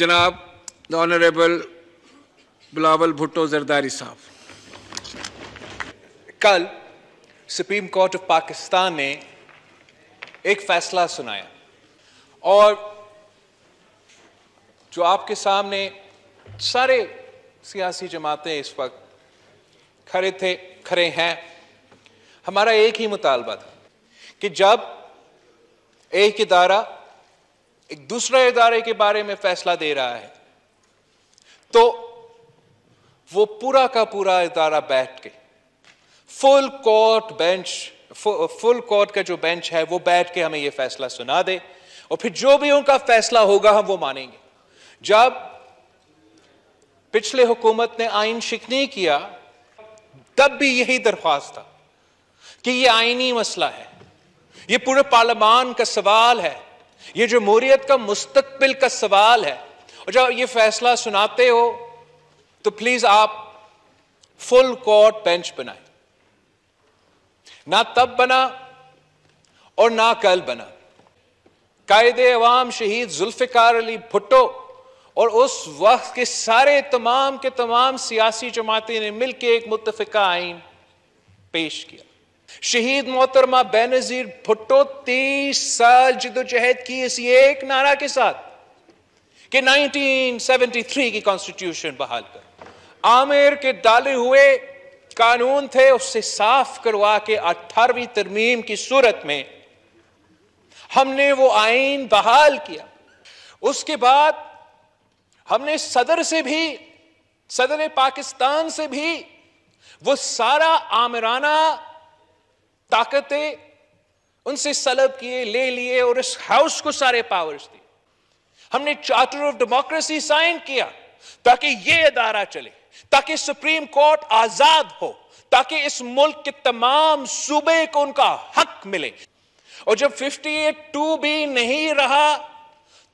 जनाब the honourable Bilawal Bhutto Zardari साहब कल सुप्रीम कोर्ट ऑफ पाकिस्तान ने एक फैसला सुनाया और जो आपके सामने सारे सियासी जमातें इस वक्त खड़े थे खड़े हैं हमारा एक ही मुतालबा था कि जब एक इदारा एक दूसरे इदारे के बारे में फैसला दे रहा है तो वो पूरा का पूरा इदारा बैठ के full court bench full court का जो बेंच है वो बैठ के हमें ये फैसला सुना दे और फिर जो भी उनका फैसला होगा हम वो मानेंगे जब पिछले हुकूमत ने आइन नहीं किया तब भी यही दरख्वास्त था कि ये आइनी मसला है ये पूरे पार्लियामान का सवाल है ये जमहूरियत का मुस्तबिल का सवाल है और जब ये फैसला सुनाते हो तो प्लीज आप फुल कोर्ट बेंच बनाए ना तब बना और ना कल बना कायद अवाम शहीद जुल्फिकार अली भुट्टो और उस वक्त के सारे तमाम के तमाम सियासी जमातें ने मिलकर एक मुतफिका आइन पेश किया शहीद मोहतरमा बेनजीर भुट्टो तीस साल जिदोजहद की इसी एक नारा के साथ कि 1973 की कॉन्स्टिट्यूशन बहाल कर आमिर के डाले हुए कानून थे उससे साफ करवा के अठारहवीं तरमीम की सूरत में हमने वो आइन बहाल किया उसके बाद हमने सदर से भी सदर पाकिस्तान से भी वो सारा आमिराना ताकतें उनसे सलब किए ले लिए और इस हाउस को सारे पावर्स दिए हमने चार्टर ऑफ डेमोक्रेसी साइन किया ताकि यह अदारा चले ताकि सुप्रीम कोर्ट आजाद हो ताकि इस मुल्क के तमाम सूबे को उनका हक मिले और जब फिफ्टी एट टू भी नहीं रहा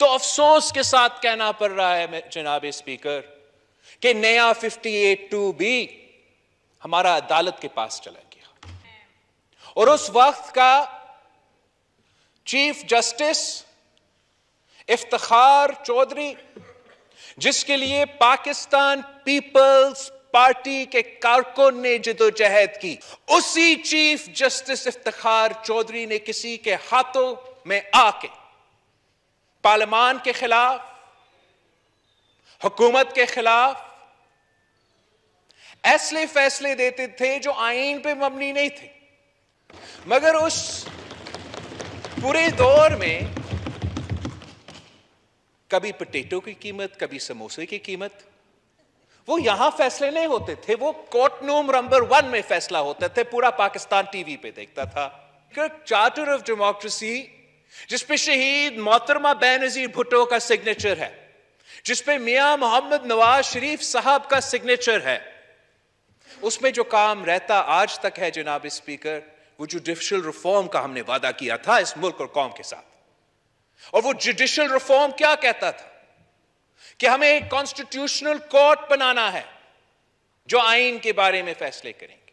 तो अफसोस के साथ कहना पड़ रहा है जनाब स्पीकर कि नया एट टू भी हमारा अदालत के पास चला और उस वक्त का चीफ जस्टिस इफ्तार चौधरी जिसके लिए पाकिस्तान पीपल्स पार्टी के कारकुन ने जिदोजहद की उसी चीफ जस्टिस इफ्तार चौधरी ने किसी के हाथों में आके पार्लमान के खिलाफ हुकूमत के खिलाफ ऐसे फैसले देते थे जो आइन पे मबनी नहीं थे मगर उस पूरे दौर में कभी पटेटो की कीमत कभी समोसे की कीमत वो यहां फैसले नहीं होते थे वो कोटनूम नंबर वन में फैसला होता थे पूरा पाकिस्तान टीवी पे देखता था चार्टर ऑफ डेमोक्रेसी जिसपे शहीद मोहतरमा बेनजीर भुट्टो का सिग्नेचर है जिसपे मियां मोहम्मद नवाज शरीफ साहब का सिग्नेचर है उसमें जो काम रहता आज तक है जनाब स्पीकर वो जुडिशियल रिफॉर्म का हमने वादा किया था इस मुल्क और कौम के साथ और वो जुडिशियल रिफॉर्म क्या कहता था कि हमें एक कॉन्स्टिट्यूशनल कोर्ट बनाना है जो आइन के बारे में फैसले करेंगे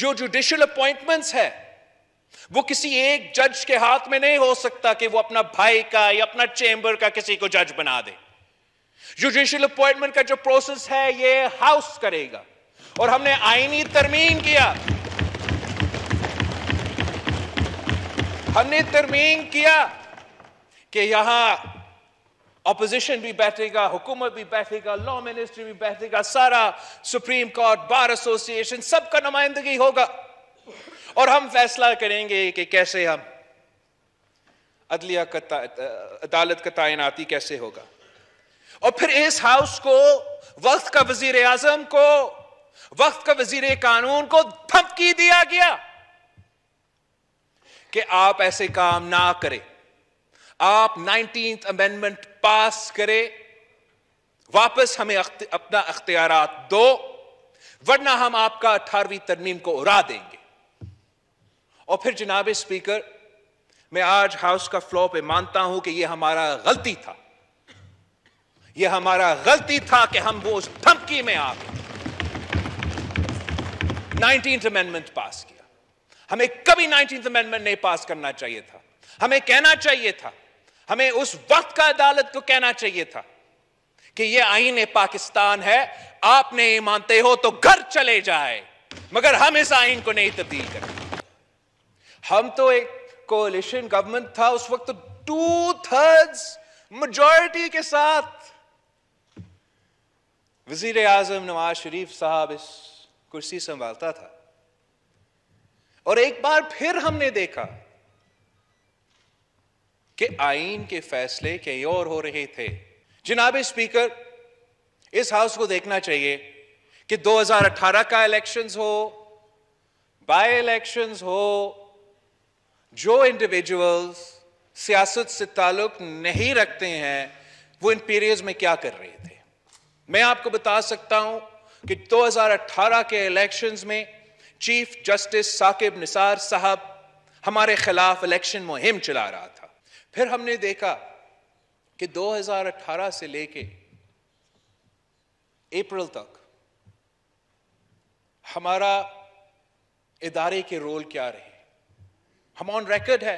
जो जुडिशियल अपॉइंटमेंट्स है वो किसी एक जज के हाथ में नहीं हो सकता कि वो अपना भाई का या अपना चेंबर का किसी को जज बना दे जुडिशियल अपॉइंटमेंट का जो प्रोसेस है ये हाउस करेगा और हमने आईनी तरमीम किया हमने तरमीम किया कि यहां अपोजिशन भी बैठेगा हुकूमत भी बैठेगा लॉ मिनिस्ट्री भी बैठेगा सारा सुप्रीम कोर्ट बार एसोसिएशन सबका नुमाइंदगी होगा और हम फैसला करेंगे कि कैसे हम अदलिया का अदालत का तैनाती कैसे होगा और फिर इस हाउस को वक्त का वजीर आजम को वक्त का वजीर कानून को धमकी दिया गया कि आप ऐसे काम ना करें आप नाइनटीन अमेंडमेंट पास करें वापस हमें अपना अख्तियार दो वरना हम आपका अठारहवीं तरमीम को उड़ा देंगे और फिर जनाब स्पीकर मैं आज हाउस का फ्लोर पे मानता हूं कि यह हमारा गलती था यह हमारा गलती था कि हम वो उस धमकी में आ गए नाइनटीन अमेंडमेंट पास किया हमें कभी नाइनटीन अमेंडमेंट नहीं पास करना चाहिए था हमें कहना चाहिए था हमें उस वक्त का अदालत को कहना चाहिए था कि यह आईन पाकिस्तान है आप नहीं मानते हो तो घर चले जाए मगर हम इस आईन को नहीं तब्दील करें हम तो एक कोलिशन गवर्नमेंट था उस वक्त टू थर्ड मेजोरिटी के साथ वजीर आजम नवाज शरीफ साहब इस कुर्सी संभालता था और एक बार फिर हमने देखा कि आईन के फैसले कई और हो रहे थे जिनाब स्पीकर इस हाउस को देखना चाहिए कि 2018 का इलेक्शंस हो बाय इलेक्शंस हो जो इंडिविजुअल्स सियासत से ताल्लुक नहीं रखते हैं वो इन पीरियड्स में क्या कर रहे थे मैं आपको बता सकता हूं कि 2018 के इलेक्शंस में चीफ जस्टिस साकिब निसार साहब हमारे खिलाफ इलेक्शन मुहिम चला रहा था फिर हमने देखा कि 2018 से लेके अप्रैल तक हमारा इदारे के रोल क्या रहे हम ऑन रिकॉर्ड है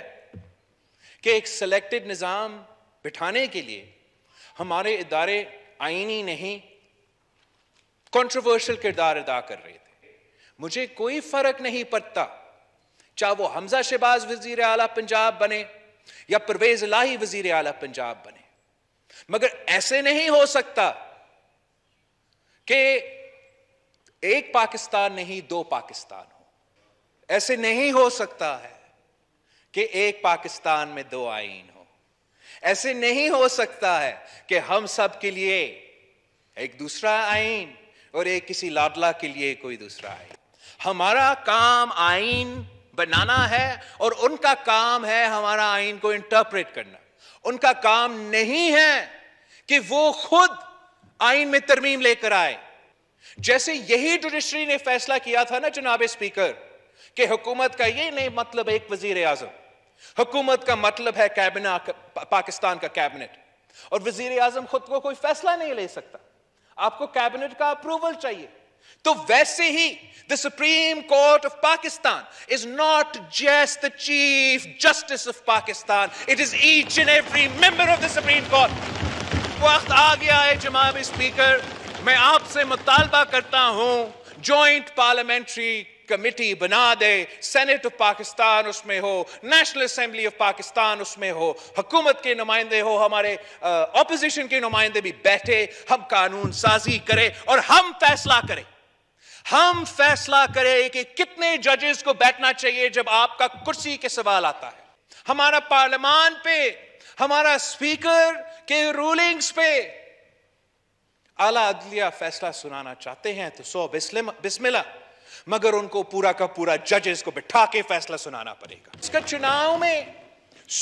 कि एक सिलेक्टेड निज़ाम बिठाने के लिए हमारे इदारे आइनी नहीं कंट्रोवर्शियल किरदार अदा कर रहे थे मुझे कोई फर्क नहीं पड़ता चाहे वो हमजा शहबाज वजीर आला पंजाब बने या परवेज लाही वजीर आला पंजाब बने मगर ऐसे नहीं हो सकता कि एक पाकिस्तान नहीं दो पाकिस्तान हो ऐसे नहीं हो सकता है कि एक पाकिस्तान में दो आइन हो ऐसे नहीं हो सकता है कि हम सब के लिए एक दूसरा आइन और एक किसी लाडला के लिए कोई दूसरा आइन हमारा काम आइन बनाना है और उनका काम है हमारा आइन को इंटरप्रेट करना उनका काम नहीं है कि वो खुद आइन में तरमीम लेकर आए जैसे यही जुडिशरी ने फैसला किया था ना जनाब स्पीकर कि हुकूमत का ये नहीं मतलब एक वजीर आजम हुकूमत का मतलब है कैबिना पाकिस्तान का कैबिनेट और वजीर आजम खुद को कोई फैसला नहीं ले सकता आपको कैबिनेट का अप्रूवल चाहिए तो वैसे ही the supreme court of Pakistan is not just the chief justice of Pakistan it is each and every member of the supreme court वक्त आ गया है जमाब स्पीकर मैं आपसे मुतालबा करता हूं जॉइंट पार्लियामेंट्री कमेटी बना दे सेनेट ऑफ पाकिस्तान उसमें हो नेशनल असेंबली ऑफ पाकिस्तान उसमें हो हकूमत के नुमाइंदे हो हमारे ऑपोजिशन के नुमाइंदे भी बैठे हम कानून साजी करें और हम फैसला करें हम फैसला करें कि कितने जजेस को बैठना चाहिए जब आपका कुर्सी के सवाल आता है हमारा पार्लियामान पे हमारा स्पीकर के रूलिंग्स पे आला अदलिया फैसला सुनाना चाहते हैं तो सो बिस्मिला मगर उनको पूरा का पूरा जजेस को बिठा के फैसला सुनाना पड़ेगा इसका चुनाव में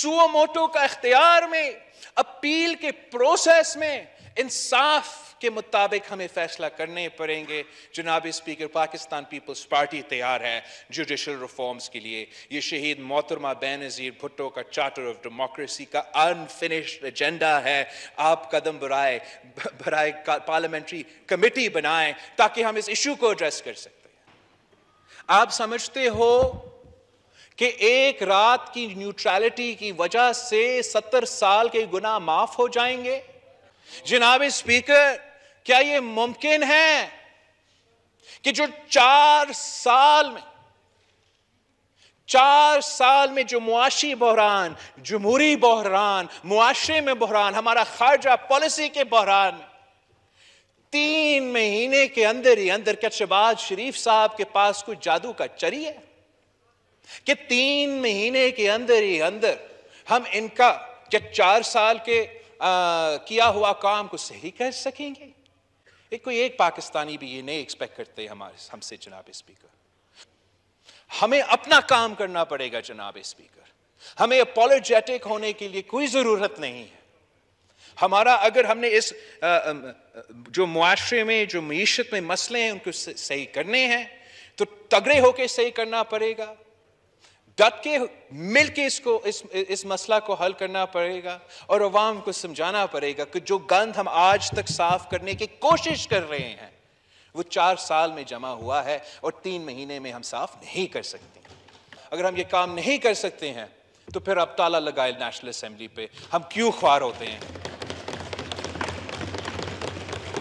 सुओ मोटो का इख्तियार में अपील के प्रोसेस में इंसाफ के मुताबिक हमें फैसला करने पड़ेंगे जनाब स्पीकर पाकिस्तान पीपल्स पार्टी तैयार है जुडिशल रिफॉर्म्स के लिए ये शहीद मोहतरमा बेनज़ीर भुट्टो का चार्टर ऑफ डेमोक्रेसी का अनफिनिश्ड एजेंडा है आप कदम बढ़ाए बढ़ाए पार्लियामेंट्री कमेटी बनाएं ताकि हम इस इशू को एड्रेस कर सकते हैं आप समझते हो कि एक रात की न्यूट्रलिटी की वजह से सत्तर साल के गुना माफ हो जाएंगे जनाब स्पीकर क्या यह मुमकिन है कि जो चार साल में चार साल में जो मुआशी बहरान जमहूरी बहरान मुआशरे में बहरान हमारा खारजा पॉलिसी के बहरान में तीन महीने के अंदर ही अंदर क्या शरीफ साहब के पास कुछ जादू का चरी है कि तीन महीने के अंदर ही अंदर हम इनका जो चार साल के आ, किया हुआ काम को सही कर सकेंगे एक कोई एक पाकिस्तानी भी ये नहीं एक्सपेक्ट करते हमारे हमसे जनाब स्पीकर हमें अपना काम करना पड़ेगा जनाब स्पीकर हमें अपोलोजेटिक होने के लिए कोई ज़रूरत नहीं है हमारा अगर हमने इस जो मुआरे में जो मीशत में मसले हैं उनको सही करने हैं तो तगड़े होके सही करना पड़ेगा डट के मिल के इसको इस इस मसला को हल करना पड़ेगा और अवाम को समझाना पड़ेगा कि जो गंद हम आज तक साफ करने की कोशिश कर रहे हैं वो चार साल में जमा हुआ है और तीन महीने में हम साफ नहीं कर सकते अगर हम ये काम नहीं कर सकते हैं तो फिर अब ताला लगाए नेशनल असम्बली पे हम क्यों ख्वार होते हैं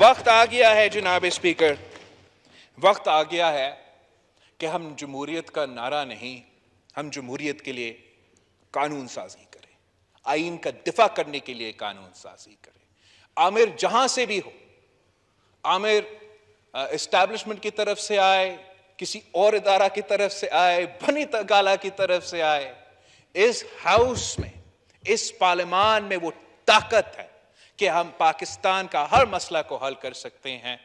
वक्त आ गया है जनाब स्पीकर वक्त आ गया है कि हम जमहूरियत का नारा नहीं हम जमहूरियत के लिए कानून साजी करें आइन का दिफा करने के लिए कानून साजी करें आमिर जहां से भी हो आमिर इस्टेब्लिशमेंट की तरफ से आए किसी और इदारा की तरफ से आए भनी तगाला की तरफ से आए इस हाउस में इस पार्लियामान में वो ताकत है कि हम पाकिस्तान का हर मसला को हल कर सकते हैं